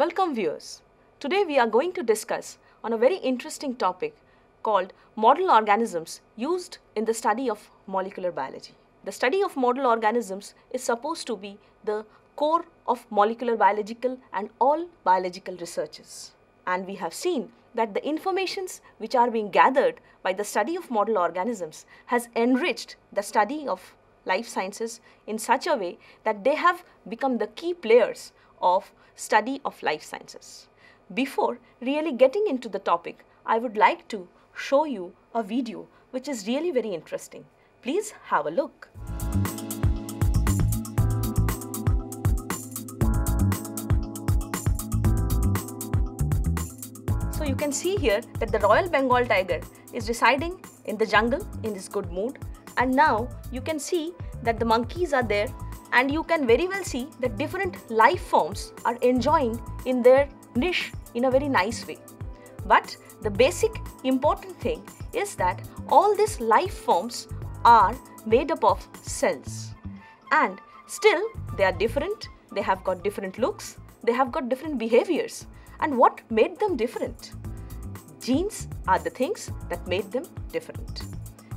Welcome viewers. Today we are going to discuss on a very interesting topic called model organisms used in the study of molecular biology. The study of model organisms is supposed to be the core of molecular biological and all biological researches. And we have seen that the informations which are being gathered by the study of model organisms has enriched the study of life sciences in such a way that they have become the key players of study of life sciences. Before really getting into the topic, I would like to show you a video which is really very interesting. Please have a look. So you can see here that the Royal Bengal tiger is residing in the jungle in this good mood and now you can see that the monkeys are there and you can very well see that different life forms are enjoying in their niche in a very nice way. But the basic important thing is that all these life forms are made up of cells and still they are different, they have got different looks, they have got different behaviors and what made them different? Genes are the things that made them different.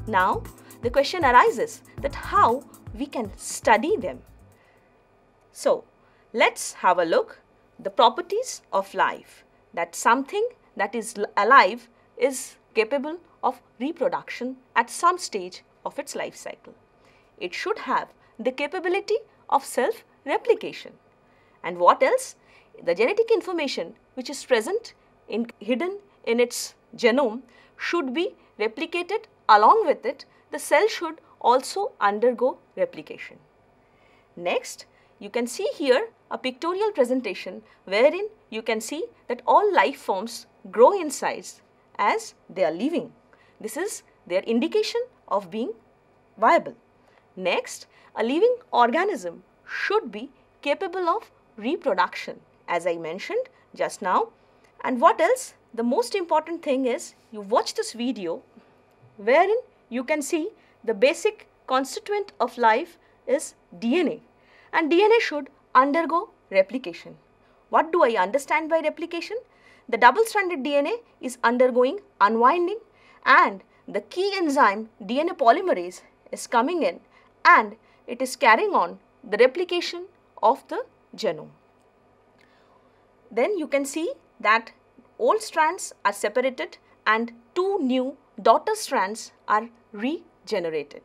Now the question arises that how we can study them so, let's have a look the properties of life that something that is alive is capable of reproduction at some stage of its life cycle. It should have the capability of self-replication. And what else? The genetic information which is present in, hidden in its genome should be replicated along with it. The cell should also undergo replication. Next, you can see here a pictorial presentation wherein you can see that all life forms grow in size as they are living. This is their indication of being viable. Next, a living organism should be capable of reproduction as I mentioned just now. And what else? The most important thing is you watch this video wherein you can see the basic constituent of life is DNA and DNA should undergo replication. What do I understand by replication? The double-stranded DNA is undergoing unwinding and the key enzyme DNA polymerase is coming in and it is carrying on the replication of the genome. Then you can see that old strands are separated and two new daughter strands are regenerated.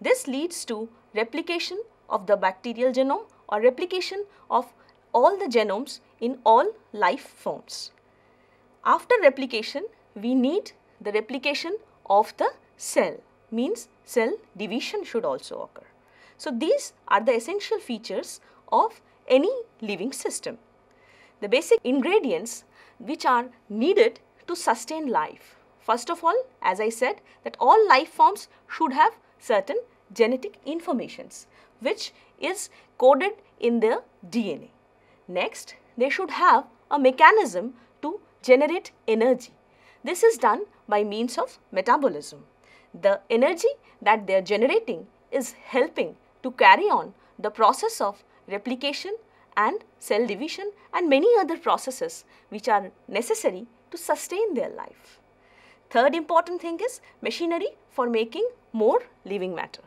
This leads to replication of the bacterial genome or replication of all the genomes in all life forms. After replication, we need the replication of the cell means cell division should also occur. So, these are the essential features of any living system. The basic ingredients which are needed to sustain life. First of all, as I said that all life forms should have certain genetic informations which is coded in their DNA. Next, they should have a mechanism to generate energy. This is done by means of metabolism. The energy that they are generating is helping to carry on the process of replication and cell division and many other processes which are necessary to sustain their life. Third important thing is machinery for making more living matter.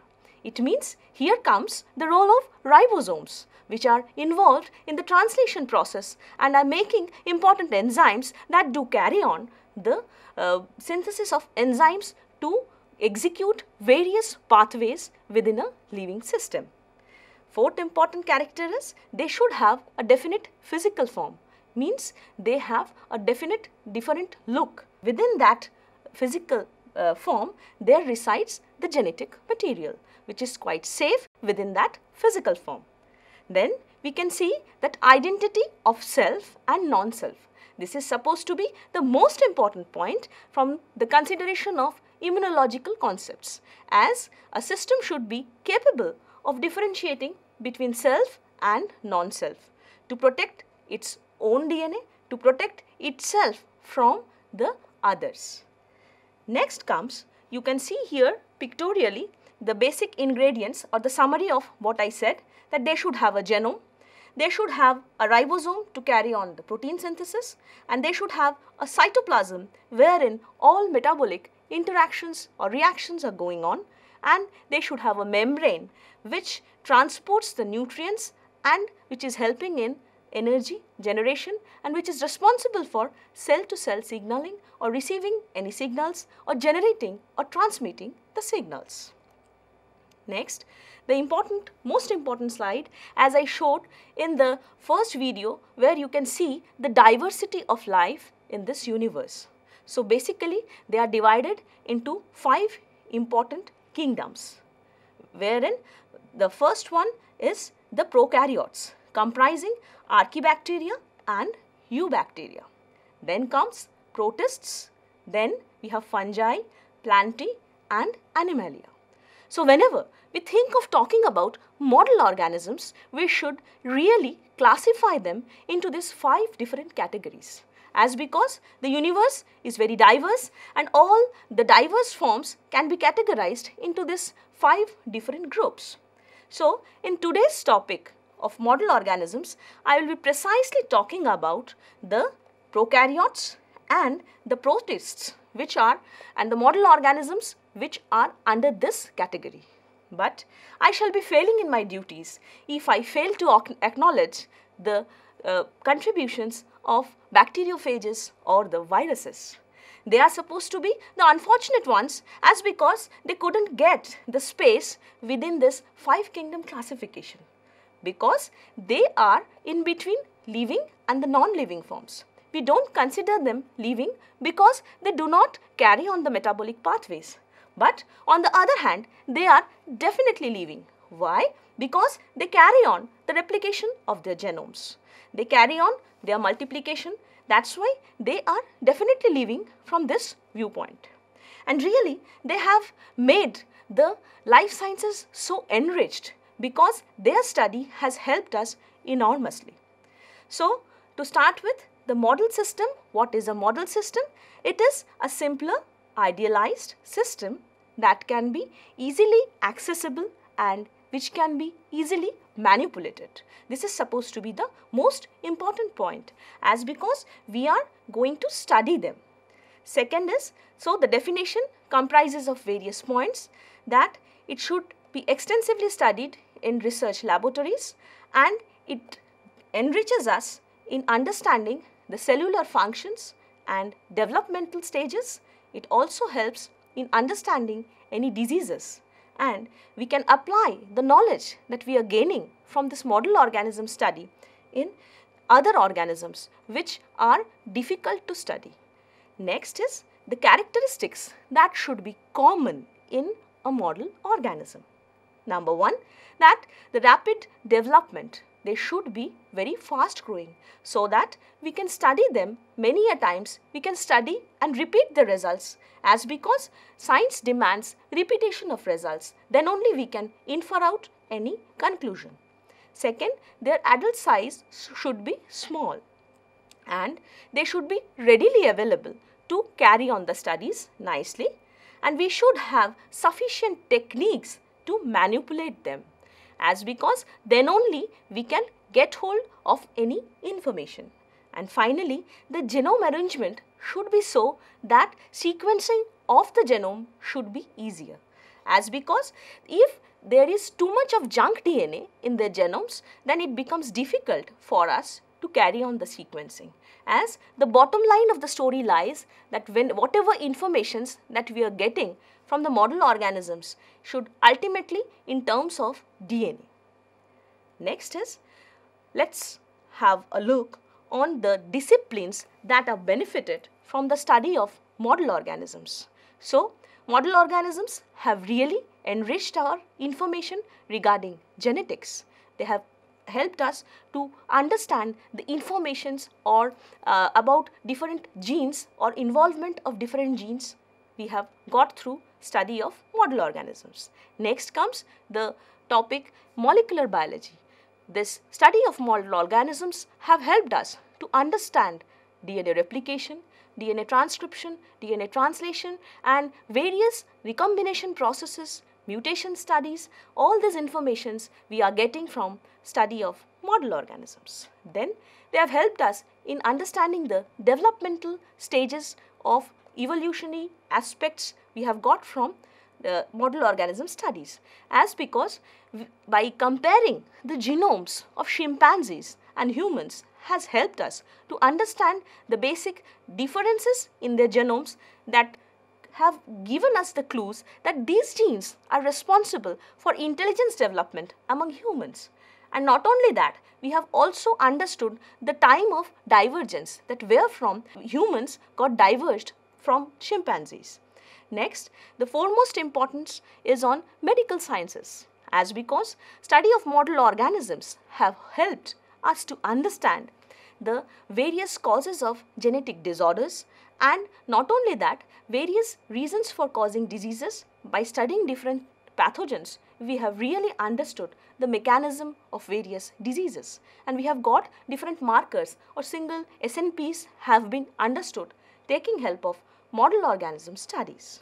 It means here comes the role of ribosomes which are involved in the translation process and are making important enzymes that do carry on the uh, synthesis of enzymes to execute various pathways within a living system. Fourth important character is they should have a definite physical form means they have a definite different look. Within that physical uh, form there resides the genetic material which is quite safe within that physical form. Then we can see that identity of self and non-self. This is supposed to be the most important point from the consideration of immunological concepts as a system should be capable of differentiating between self and non-self to protect its own DNA, to protect itself from the others. Next comes, you can see here pictorially the basic ingredients or the summary of what I said that they should have a genome, they should have a ribosome to carry on the protein synthesis and they should have a cytoplasm wherein all metabolic interactions or reactions are going on and they should have a membrane which transports the nutrients and which is helping in energy generation and which is responsible for cell to cell signaling or receiving any signals or generating or transmitting the signals. Next, the important, most important slide as I showed in the first video where you can see the diversity of life in this universe. So basically they are divided into five important kingdoms wherein the first one is the prokaryotes comprising archibacteria and eubacteria. Then comes protists, then we have fungi, plantae and animalia. So whenever we think of talking about model organisms, we should really classify them into these five different categories as because the universe is very diverse and all the diverse forms can be categorized into these five different groups. So in today's topic of model organisms, I will be precisely talking about the prokaryotes and the protists which are and the model organisms which are under this category. But I shall be failing in my duties if I fail to acknowledge the uh, contributions of bacteriophages or the viruses. They are supposed to be the unfortunate ones as because they couldn't get the space within this five kingdom classification because they are in between living and the non-living forms we don't consider them leaving because they do not carry on the metabolic pathways. But on the other hand, they are definitely leaving. Why? Because they carry on the replication of their genomes. They carry on their multiplication. That's why they are definitely leaving from this viewpoint. And really, they have made the life sciences so enriched because their study has helped us enormously. So, to start with, the model system, what is a model system? It is a simpler idealized system that can be easily accessible and which can be easily manipulated. This is supposed to be the most important point as because we are going to study them. Second is, so the definition comprises of various points that it should be extensively studied in research laboratories and it enriches us in understanding the cellular functions and developmental stages. It also helps in understanding any diseases and we can apply the knowledge that we are gaining from this model organism study in other organisms which are difficult to study. Next is the characteristics that should be common in a model organism. Number one, that the rapid development they should be very fast growing so that we can study them many a times, we can study and repeat the results as because science demands repetition of results, then only we can infer out any conclusion. Second, their adult size should be small and they should be readily available to carry on the studies nicely and we should have sufficient techniques to manipulate them as because then only we can get hold of any information. And finally, the genome arrangement should be so that sequencing of the genome should be easier as because if there is too much of junk DNA in the genomes then it becomes difficult for us to carry on the sequencing as the bottom line of the story lies that when whatever informations that we are getting from the model organisms should ultimately in terms of DNA. Next is, let's have a look on the disciplines that are benefited from the study of model organisms. So, model organisms have really enriched our information regarding genetics. They have helped us to understand the informations or uh, about different genes or involvement of different genes we have got through study of model organisms. Next comes the topic molecular biology. This study of model organisms have helped us to understand DNA replication, DNA transcription, DNA translation and various recombination processes, mutation studies, all these informations we are getting from study of model organisms. Then they have helped us in understanding the developmental stages of evolutionary aspects we have got from the model organism studies as because by comparing the genomes of chimpanzees and humans has helped us to understand the basic differences in their genomes that have given us the clues that these genes are responsible for intelligence development among humans. And not only that, we have also understood the time of divergence that where from humans got diverged from chimpanzees. Next, the foremost importance is on medical sciences as because study of model organisms have helped us to understand the various causes of genetic disorders and not only that various reasons for causing diseases by studying different pathogens we have really understood the mechanism of various diseases and we have got different markers or single SNPs have been understood taking help of model organism studies.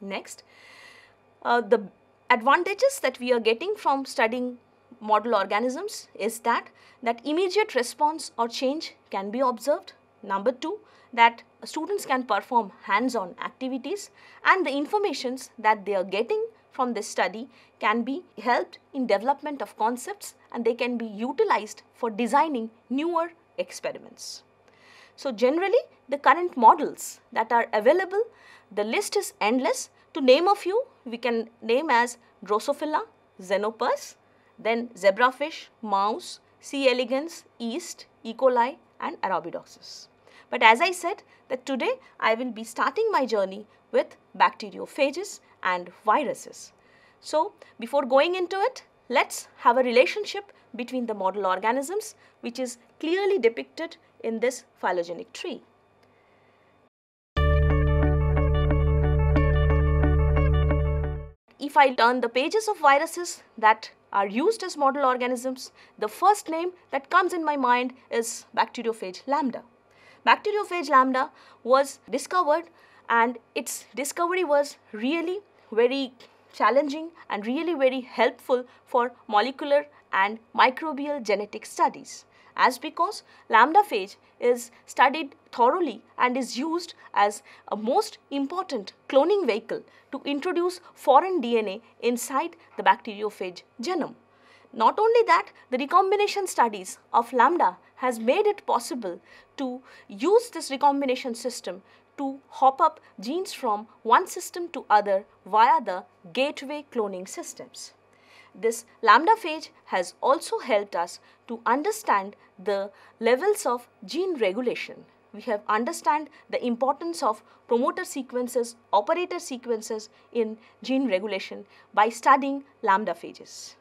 Next, uh, the advantages that we are getting from studying model organisms is that that immediate response or change can be observed. Number two, that students can perform hands-on activities and the informations that they are getting from this study can be helped in development of concepts and they can be utilized for designing newer experiments. So, generally the current models that are available, the list is endless. To name a few, we can name as Drosophila, Xenopus, then zebrafish, mouse, C. elegans, yeast, E. coli and Arabidopsis. But as I said that today I will be starting my journey with bacteriophages and viruses. So, before going into it, let's have a relationship between the model organisms which is clearly depicted in this phylogenetic tree. If I turn the pages of viruses that are used as model organisms, the first name that comes in my mind is bacteriophage lambda. Bacteriophage lambda was discovered and its discovery was really very challenging and really very helpful for molecular and microbial genetic studies as because lambda phage is studied thoroughly and is used as a most important cloning vehicle to introduce foreign DNA inside the bacteriophage genome. Not only that, the recombination studies of lambda has made it possible to use this recombination system to hop up genes from one system to other via the gateway cloning systems. This lambda phage has also helped us to understand the levels of gene regulation. We have understand the importance of promoter sequences, operator sequences in gene regulation by studying lambda phages.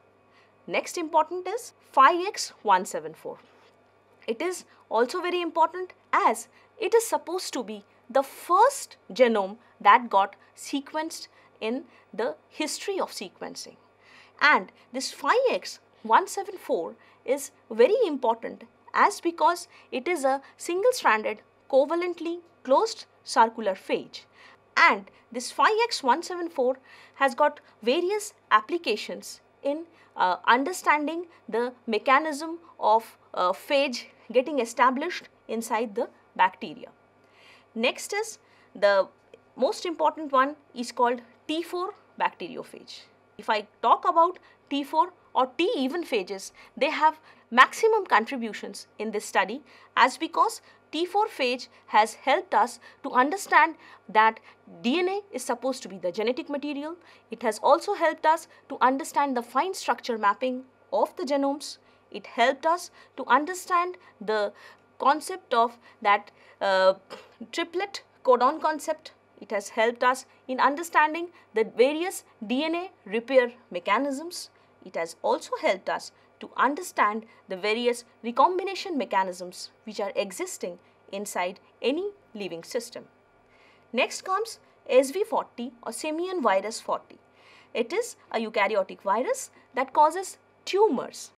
Next important is 5X174. It is also very important as it is supposed to be the first genome that got sequenced in the history of sequencing and this 5x 174 is very important as because it is a single stranded covalently closed circular phage and this 5x174 has got various applications in uh, understanding the mechanism of uh, phage getting established inside the bacteria. Next is the most important one is called T4 bacteriophage. If I talk about T4 or T even phages, they have maximum contributions in this study as because T4 phage has helped us to understand that DNA is supposed to be the genetic material. It has also helped us to understand the fine structure mapping of the genomes. It helped us to understand the concept of that uh, triplet codon concept it has helped us in understanding the various DNA repair mechanisms. It has also helped us to understand the various recombination mechanisms which are existing inside any living system. Next comes SV40 or simian virus 40. It is a eukaryotic virus that causes tumors.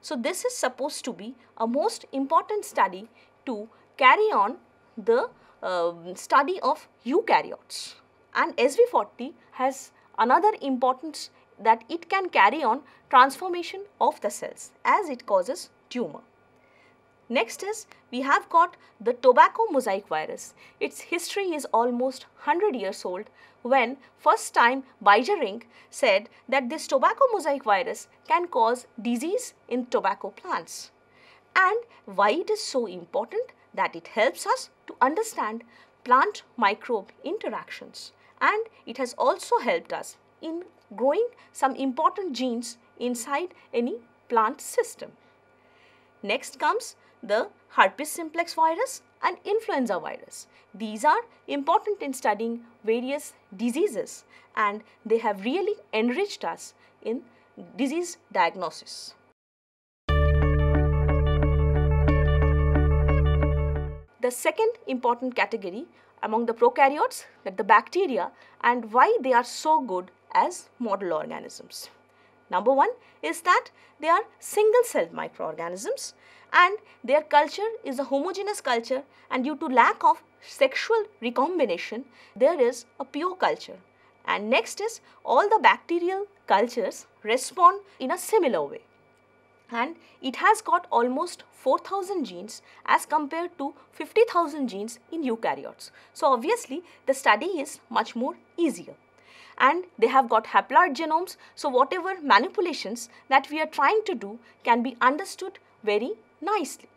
So this is supposed to be a most important study to carry on the um, study of eukaryotes and SV40 has another importance that it can carry on transformation of the cells as it causes tumor. Next is we have got the tobacco mosaic virus. Its history is almost 100 years old when first time Bijering said that this tobacco mosaic virus can cause disease in tobacco plants. And why it is so important? that it helps us to understand plant microbe interactions and it has also helped us in growing some important genes inside any plant system. Next comes the herpes simplex virus and influenza virus. These are important in studying various diseases and they have really enriched us in disease diagnosis. the second important category among the prokaryotes that the bacteria and why they are so good as model organisms. Number one is that they are single celled microorganisms and their culture is a homogeneous culture and due to lack of sexual recombination there is a pure culture. And next is all the bacterial cultures respond in a similar way and it has got almost 4000 genes as compared to 50,000 genes in eukaryotes. So obviously the study is much more easier and they have got haploid genomes. So whatever manipulations that we are trying to do can be understood very nicely.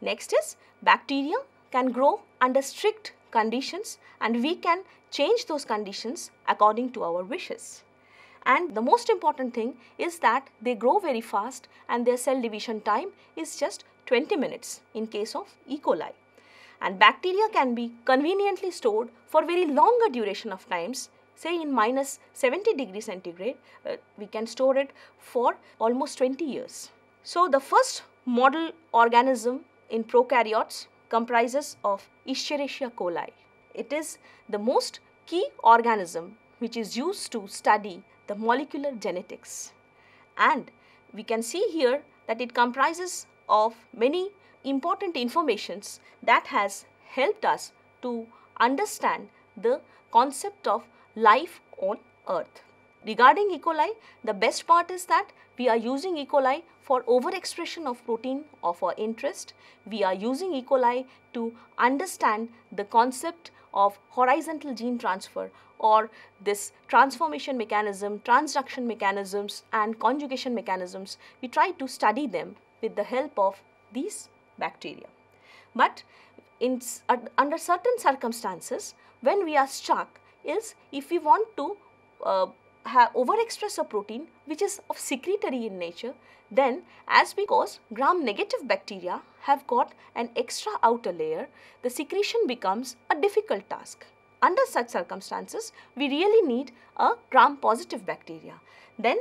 Next is bacteria can grow under strict conditions and we can change those conditions according to our wishes. And the most important thing is that they grow very fast and their cell division time is just 20 minutes in case of E. coli. And bacteria can be conveniently stored for very longer duration of times say in minus 70 degree centigrade uh, we can store it for almost 20 years. So the first model organism in prokaryotes comprises of Escherichia coli. It is the most key organism which is used to study the molecular genetics. And we can see here that it comprises of many important informations that has helped us to understand the concept of life on earth. Regarding E. coli, the best part is that we are using E. coli for overexpression of protein of our interest. We are using E. coli to understand the concept of horizontal gene transfer or this transformation mechanism, transduction mechanisms and conjugation mechanisms, we try to study them with the help of these bacteria. But in, uh, under certain circumstances, when we are stuck is if we want to uh, have overexpress a protein which is of secretory in nature, then as because gram-negative bacteria have got an extra outer layer, the secretion becomes a difficult task. Under such circumstances, we really need a gram-positive bacteria. Then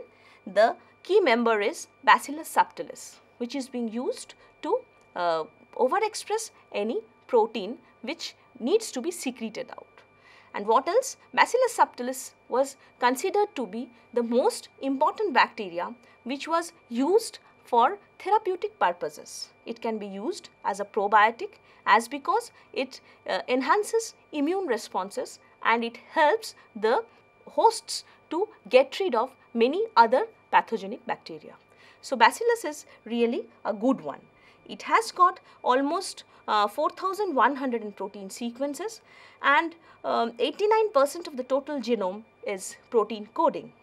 the key member is Bacillus subtilis, which is being used to uh, overexpress any protein which needs to be secreted out. And what else? Bacillus subtilis was considered to be the most important bacteria which was used for therapeutic purposes. It can be used as a probiotic as because it uh, enhances immune responses and it helps the hosts to get rid of many other pathogenic bacteria. So, bacillus is really a good one. It has got almost uh, 4100 protein sequences and 89% um, of the total genome is protein coding.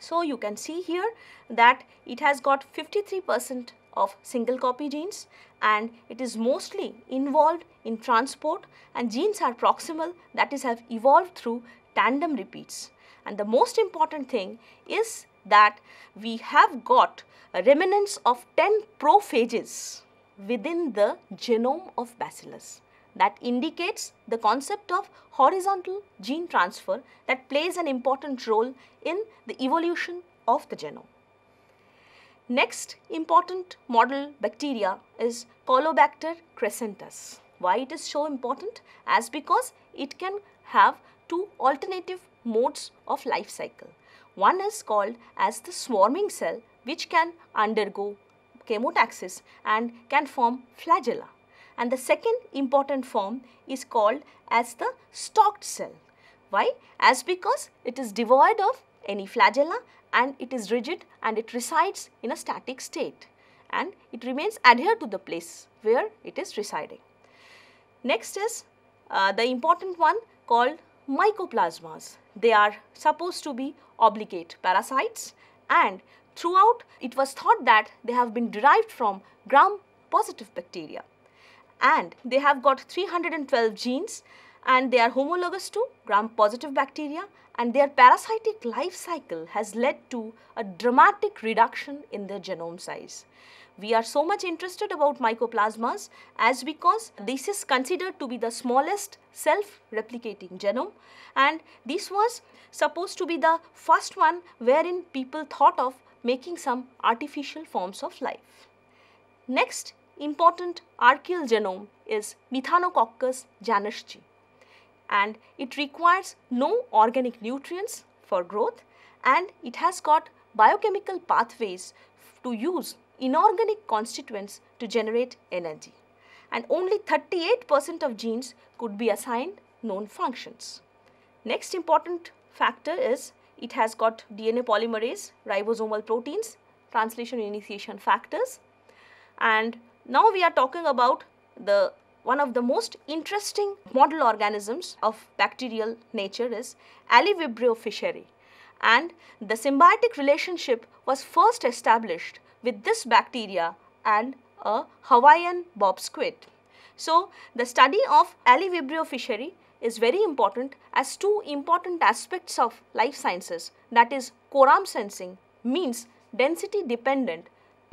So you can see here that it has got 53% of single copy genes and it is mostly involved in transport and genes are proximal that is have evolved through tandem repeats. And the most important thing is that we have got remnants of 10 prophages within the genome of bacillus. That indicates the concept of horizontal gene transfer that plays an important role in the evolution of the genome. Next important model bacteria is Colobacter crescentus. Why it is so important? As because it can have two alternative modes of life cycle. One is called as the swarming cell which can undergo chemotaxis and can form flagella. And the second important form is called as the stalked cell. Why? As because it is devoid of any flagella and it is rigid and it resides in a static state and it remains adhered to the place where it is residing. Next is uh, the important one called mycoplasmas. They are supposed to be obligate parasites and Throughout, it was thought that they have been derived from gram-positive bacteria and they have got 312 genes and they are homologous to gram-positive bacteria and their parasitic life cycle has led to a dramatic reduction in their genome size. We are so much interested about mycoplasmas as because this is considered to be the smallest self-replicating genome and this was supposed to be the first one wherein people thought of making some artificial forms of life. Next important archaeal genome is Methanococcus janisci and it requires no organic nutrients for growth and it has got biochemical pathways to use inorganic constituents to generate energy and only 38% of genes could be assigned known functions. Next important factor is it has got DNA polymerase, ribosomal proteins, translation initiation factors. And now we are talking about the one of the most interesting model organisms of bacterial nature is Alivibrio fisheri. And the symbiotic relationship was first established with this bacteria and a Hawaiian bob squid. So, the study of Alivibrio fisheri is very important as two important aspects of life sciences that is quorum sensing means density dependent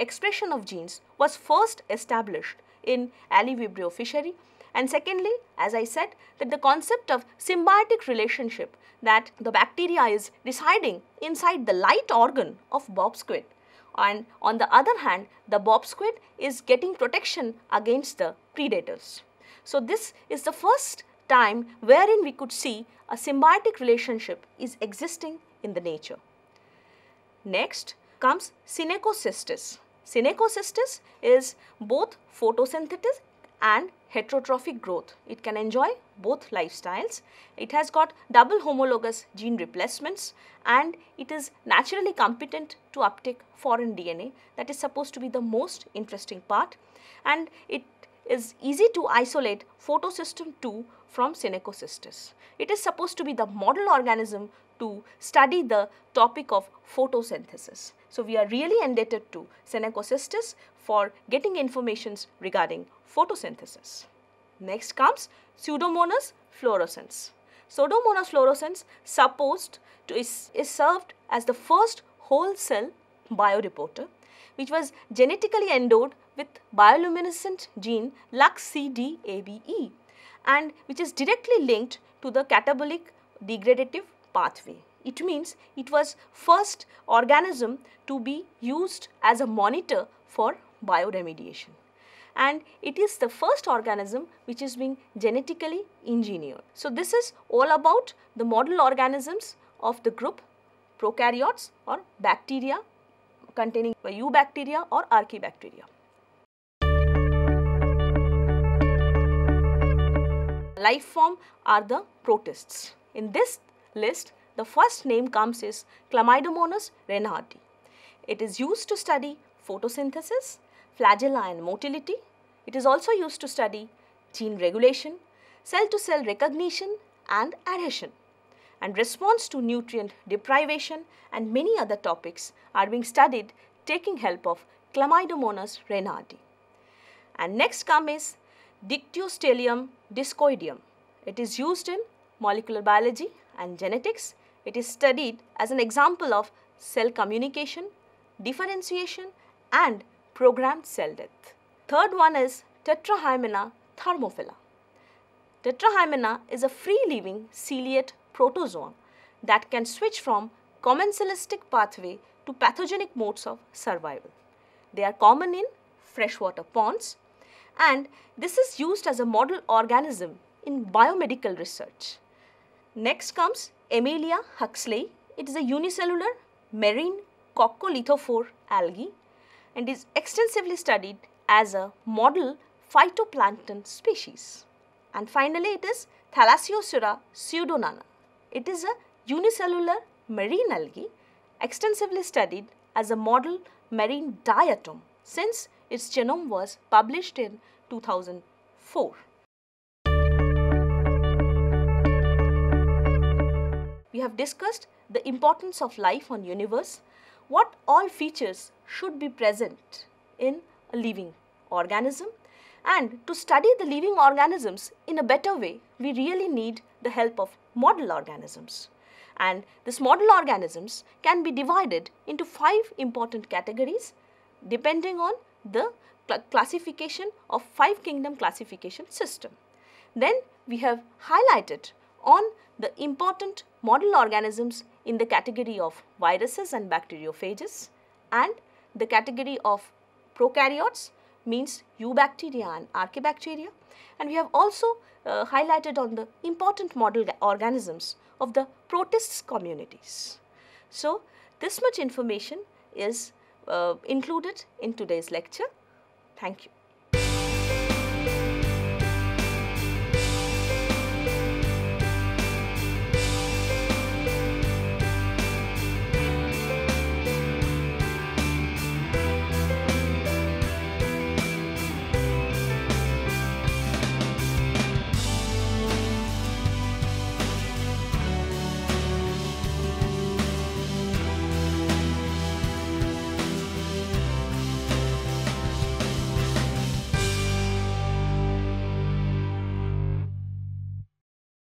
expression of genes was first established in Alivibrio fishery and secondly as I said that the concept of symbiotic relationship that the bacteria is residing inside the light organ of bob squid and on the other hand the bob squid is getting protection against the predators. So this is the first time wherein we could see a symbiotic relationship is existing in the nature. Next comes synecocystis. Synecocystis is both photosynthesis and heterotrophic growth. It can enjoy both lifestyles. It has got double homologous gene replacements and it is naturally competent to uptake foreign DNA. That is supposed to be the most interesting part and it is easy to isolate photosystem 2 from Senecocystis. It is supposed to be the model organism to study the topic of photosynthesis. So, we are really indebted to Senecocystis for getting informations regarding photosynthesis. Next comes Pseudomonas fluorescens. Pseudomonas fluorescens supposed to is, is served as the first whole cell bioreporter which was genetically endowed with bioluminescent gene LUX CDABE and which is directly linked to the catabolic degradative pathway. It means it was first organism to be used as a monitor for bioremediation and it is the first organism which is being genetically engineered. So, this is all about the model organisms of the group prokaryotes or bacteria containing eubacteria or archibacteria. life form are the protists. In this list, the first name comes is Chlamydomonas reinhardti. It is used to study photosynthesis, flagella and motility. It is also used to study gene regulation, cell-to-cell -cell recognition and adhesion. And response to nutrient deprivation and many other topics are being studied taking help of Chlamydomonas reinhardti. And next come is Dictyostelium discoidium. It is used in molecular biology and genetics. It is studied as an example of cell communication, differentiation and programmed cell death. Third one is Tetrahymena thermophila. Tetrahymena is a free-living ciliate protozoan that can switch from commensalistic pathway to pathogenic modes of survival. They are common in freshwater ponds, and this is used as a model organism in biomedical research. Next comes Amelia huxley. It is a unicellular marine coccolithophore algae and is extensively studied as a model phytoplankton species. And finally, it is Thalassiosura pseudonana. It is a unicellular marine algae extensively studied as a model marine diatom since its genome was published in 2004. We have discussed the importance of life on universe, what all features should be present in a living organism and to study the living organisms in a better way, we really need the help of model organisms. And these model organisms can be divided into five important categories depending on the classification of five kingdom classification system. Then we have highlighted on the important model organisms in the category of viruses and bacteriophages and the category of prokaryotes means eubacteria and archibacteria and we have also uh, highlighted on the important model organisms of the protists communities. So, this much information is uh, included in today's lecture. Thank you.